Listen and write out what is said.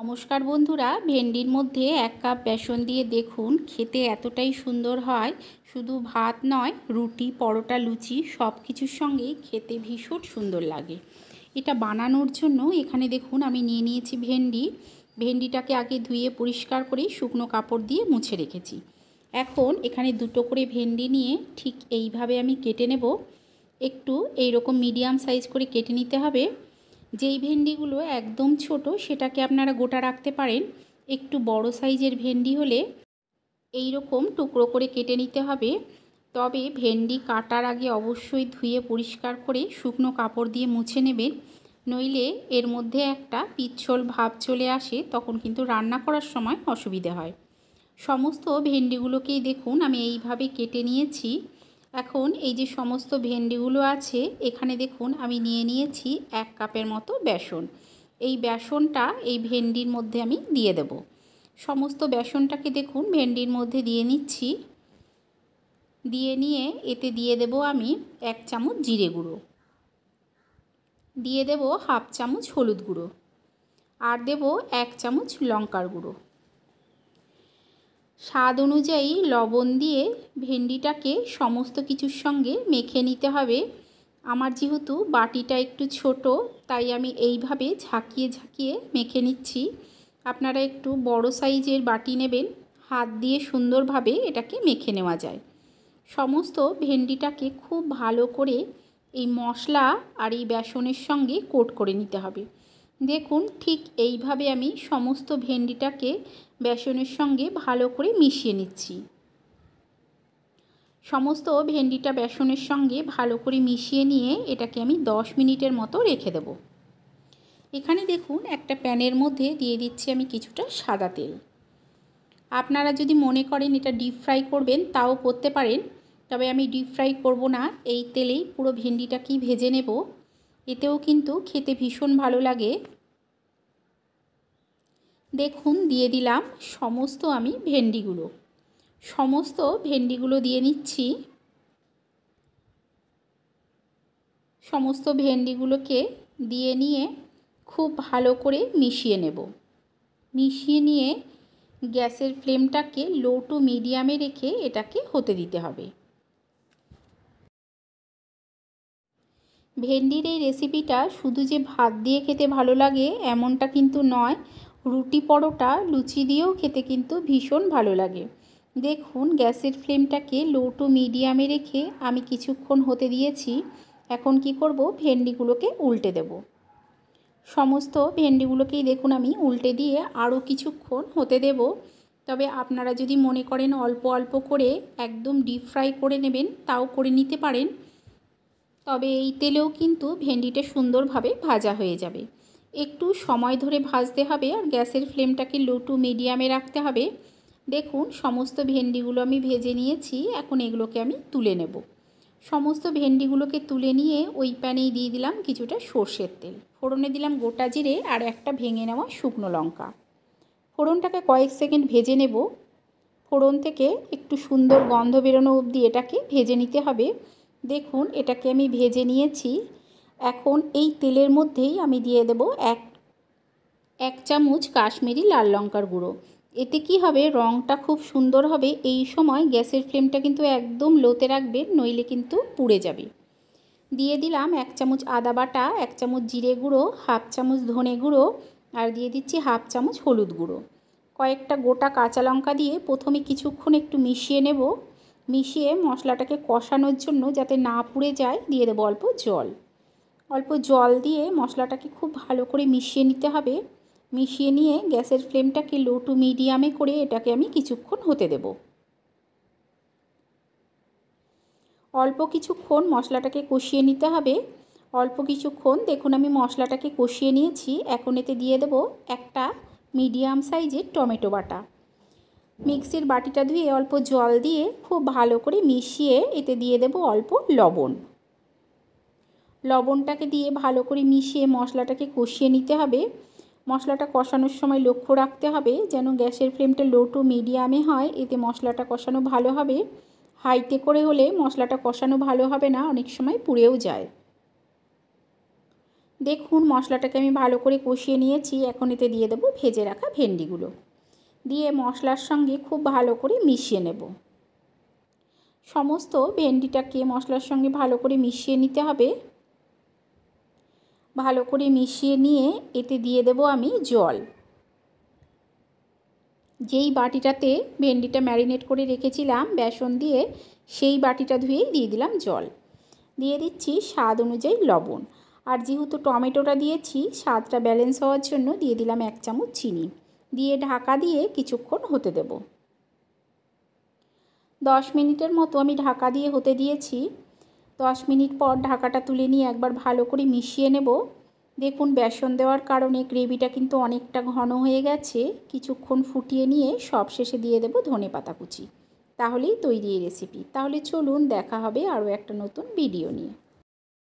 নমস্কার বন্ধুরা ভেন্ডির মধ্যে এক কাপ বেসন দিয়ে দেখুন খেতে এতটাই সুন্দর হয় শুধু ভাত নয় রুটি পরোটা লুচি সব কিছুর সঙ্গেই খেতে ভীষণ সুন্দর লাগে এটা বানানোর জন্য এখানে দেখুন আমি নিয়ে নিয়েছি ভেন্ডি ভেন্ডিটাকে আগে ধুয়ে পরিষ্কার করে শুকনো কাপড় দিয়ে মুছে রেখেছি এখন এখানে দুটো করে ভেন্ডি নিয়ে ঠিক এইভাবে আমি কেটে নেব একটু এইরকম মিডিয়াম সাইজ করে কেটে নিতে হবে যেই ভেন্ডিগুলো একদম ছোট সেটাকে আপনারা গোটা রাখতে পারেন একটু বড় সাইজের ভেন্ডি হলে এই রকম টুকরো করে কেটে নিতে হবে তবে ভেন্ডি কাটার আগে অবশ্যই ধুয়ে পরিষ্কার করে শুকনো কাপড় দিয়ে মুছে নেবেন নইলে এর মধ্যে একটা পিচ্ছল ভাব চলে আসে তখন কিন্তু রান্না করার সময় অসুবিধে হয় সমস্ত ভেন্ডিগুলোকেই দেখুন আমি এইভাবে কেটে নিয়েছি এখন এই যে সমস্ত ভেন্ডিগুলো আছে এখানে দেখুন আমি নিয়ে নিয়েছি এক কাপের মতো বেসন এই বেসনটা এই ভেন্ডির মধ্যে আমি দিয়ে দেব সমস্ত বেসনটাকে দেখুন ভেন্ডির মধ্যে দিয়ে নিচ্ছি দিয়ে নিয়ে এতে দিয়ে দেব আমি এক চামচ জিরে গুঁড়ো দিয়ে দেব হাফ চামচ হলুদ গুঁড়ো আর দেব এক চামচ লঙ্কার গুঁড়ো স্বাদ অনুযায়ী লবণ দিয়ে ভেন্ডিটাকে সমস্ত কিছুর সঙ্গে মেখে নিতে হবে আমার যেহেতু বাটিটা একটু ছোট তাই আমি এইভাবে ঝাঁকিয়ে ঝাঁকিয়ে মেখে নিচ্ছি আপনারা একটু বড় সাইজের বাটি নেবেন হাত দিয়ে সুন্দরভাবে এটাকে মেখে নেওয়া যায় সমস্ত ভেন্ডিটাকে খুব ভালো করে এই মশলা আর এই বেসনের সঙ্গে কোট করে নিতে হবে দেখুন ঠিক এইভাবে আমি সমস্ত ভেন্ডিটাকে বেসনের সঙ্গে ভালো করে মিশিয়ে নিচ্ছি সমস্ত ভেন্ডিটা বেসনের সঙ্গে ভালো করে মিশিয়ে নিয়ে এটাকে আমি দশ মিনিটের মতো রেখে দেব এখানে দেখুন একটা প্যানের মধ্যে দিয়ে দিচ্ছি আমি কিছুটা সাদা তেল আপনারা যদি মনে করেন এটা ডিপ ফ্রাই করবেন তাও করতে পারেন তবে আমি ডিপ ফ্রাই করব না এই তেলেই পুরো ভেন্ডিটাকেই ভেজে নেব এতেও কিন্তু খেতে ভীষণ ভালো লাগে দেখুন দিয়ে দিলাম সমস্ত আমি ভেন্ডিগুলো সমস্ত ভেন্ডিগুলো দিয়ে নিচ্ছি সমস্ত ভেন্ডিগুলোকে দিয়ে নিয়ে খুব ভালো করে মিশিয়ে নেব মিশিয়ে নিয়ে গ্যাসের ফ্লেমটাকে লো টু মিডিয়ামে রেখে এটাকে হতে দিতে হবে ভেন্ডির এই রেসিপিটা শুধু যে ভাত দিয়ে খেতে ভালো লাগে এমনটা কিন্তু নয় রুটি পরোটা লুচি দিয়েও খেতে কিন্তু ভীষণ ভালো লাগে দেখুন গ্যাসের ফ্লেমটাকে লো টু মিডিয়ামে রেখে আমি কিছুক্ষণ হতে দিয়েছি এখন কি করব ভেন্ডিগুলোকে উল্টে দেব সমস্ত ভেন্ডিগুলোকেই দেখুন আমি উল্টে দিয়ে আরও কিছুক্ষণ হতে দেব তবে আপনারা যদি মনে করেন অল্প অল্প করে একদম ডিপ ফ্রাই করে নেবেন তাও করে নিতে পারেন তবে এই তেলেও কিন্তু ভেন্ডিটা সুন্দরভাবে ভাজা হয়ে যাবে একটু সময় ধরে ভাজতে হবে আর গ্যাসের ফ্লেমটাকে লো টু মিডিয়ামে রাখতে হবে দেখুন সমস্ত ভেন্ডিগুলো আমি ভেজে নিয়েছি এখন এগুলোকে আমি তুলে নেব সমস্ত ভেন্ডিগুলোকে তুলে নিয়ে ওই প্যানেই দিয়ে দিলাম কিছুটা সর্ষের তেল ফোড়নে দিলাম গোটা জিরে আর একটা ভেঙে নেওয়া শুকনো লঙ্কা ফোড়নটাকে কয়েক সেকেন্ড ভেজে নেব ফোড়ন থেকে একটু সুন্দর গন্ধ বেরোনো অবধি এটাকে ভেজে নিতে হবে দেখুন এটাকে আমি ভেজে নিয়েছি এখন এই তেলের মধ্যেই আমি দিয়ে দেব এক এক চামচ কাশ্মীরি লাল লঙ্কার গুঁড়ো এতে কি হবে রঙটা খুব সুন্দর হবে এই সময় গ্যাসের ফ্লেমটা কিন্তু একদম লোতে রাখবে নইলে কিন্তু পুড়ে যাবে দিয়ে দিলাম এক চামচ আদা বাটা এক চামচ জিরে গুঁড়ো হাফ চামচ ধনে গুঁড়ো আর দিয়ে দিচ্ছি হাফ চামচ হলুদ গুঁড়ো কয়েকটা গোটা কাঁচা লঙ্কা দিয়ে প্রথমে কিছুক্ষণ একটু মিশিয়ে নেব মিশিয়ে মশলাটাকে কষানোর জন্য যাতে না পুড়ে যায় দিয়ে দেবো অল্প জল অল্প জল দিয়ে মশলাটাকে খুব ভালো করে মিশিয়ে নিতে হবে মিশিয়ে নিয়ে গ্যাসের ফ্লেমটাকে লো টু মিডিয়ামে করে এটাকে আমি কিছুক্ষণ হতে দেব অল্প কিছুক্ষণ মশলাটাকে কষিয়ে নিতে হবে অল্প কিছুক্ষণ দেখুন আমি মশলাটাকে কষিয়ে নিয়েছি এখন এতে দিয়ে দেব একটা মিডিয়াম সাইজের টমেটো বাটা মিক্সির বাটিটা ধুয়ে অল্প জল দিয়ে খুব ভালো করে মিশিয়ে এতে দিয়ে দেব অল্প লবণ লবণটাকে দিয়ে ভালো করে মিশিয়ে মশলাটাকে কষিয়ে নিতে হবে মশলাটা কষানোর সময় লক্ষ্য রাখতে হবে যেন গ্যাসের ফ্লেমটা লো টু মিডিয়ামে হয় এতে মশলাটা কষানো ভালো হবে হাইতে করে হলে মশলাটা কষানো ভালো হবে না অনেক সময় পুড়েও যায় দেখুন মশলাটাকে আমি ভালো করে কষিয়ে নিয়েছি এখন এতে দিয়ে দেবো ভেজে রাখা ভেন্ডিগুলো দিয়ে মশলার সঙ্গে খুব ভালো করে মিশিয়ে নেব সমস্ত ভেন্ডিটাকে মশলার সঙ্গে ভালো করে মিশিয়ে নিতে হবে ভালো করে মিশিয়ে নিয়ে এতে দিয়ে দেব আমি জল যেই বাটিটাতে ভেন্ডিটা ম্যারিনেট করে রেখেছিলাম বেসন দিয়ে সেই বাটিটা ধুয়েই দিয়ে দিলাম জল দিয়ে দিচ্ছি স্বাদ অনুযায়ী লবণ আর যেহেতু টমেটোটা দিয়েছি স্বাদটা ব্যালেন্স হওয়ার জন্য দিয়ে দিলাম এক চামচ চিনি দিয়ে ঢাকা দিয়ে কিছুক্ষণ হতে দেব দশ মিনিটের মতো আমি ঢাকা দিয়ে হতে দিয়েছি দশ মিনিট পর ঢাকাটা তুলে নিয়ে একবার ভালো করে মিশিয়ে নেব দেখুন বেসন দেওয়ার কারণে গ্রেভিটা কিন্তু অনেকটা ঘন হয়ে গেছে কিছুক্ষণ ফুটিয়ে নিয়ে সব শেষে দিয়ে দেব ধনে পাতা কুচি তাহলেই তৈরি রেসিপি তাহলে চলুন দেখা হবে আরও একটা নতুন ভিডিও নিয়ে